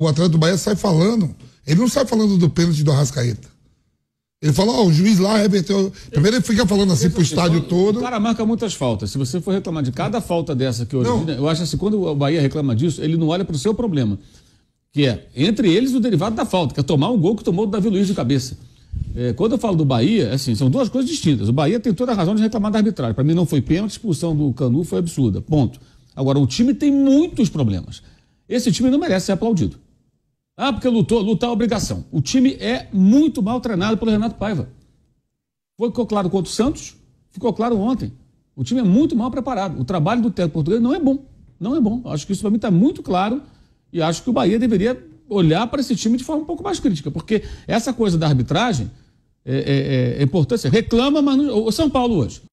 o atleta do Bahia sai falando. Ele não sai falando do pênalti do Arrascaeta. Ele fala, ó, oh, o juiz lá reverteu. Primeiro ele fica falando assim é pro estádio todo. O cara marca muitas faltas. Se você for reclamar de cada falta dessa que hoje. Não. Eu acho assim, quando o Bahia reclama disso, ele não olha pro seu problema. Que é, entre eles, o derivado da falta, que é tomar um gol que tomou o Davi Luiz de cabeça. É, quando eu falo do Bahia, é assim, são duas coisas distintas. O Bahia tem toda a razão de reclamar da arbitragem. Para mim não foi pênalti, a expulsão do Canu foi absurda. Ponto. Agora, o time tem muitos problemas. Esse time não merece ser aplaudido. Ah, porque lutou, lutar é obrigação. O time é muito mal treinado pelo Renato Paiva. Ficou claro contra o Santos, ficou claro ontem. O time é muito mal preparado. O trabalho do técnico português não é bom. Não é bom. Acho que isso para mim está muito claro e acho que o Bahia deveria olhar para esse time de forma um pouco mais crítica, porque essa coisa da arbitragem é, é, é, é importante. Reclama, mas o São Paulo hoje.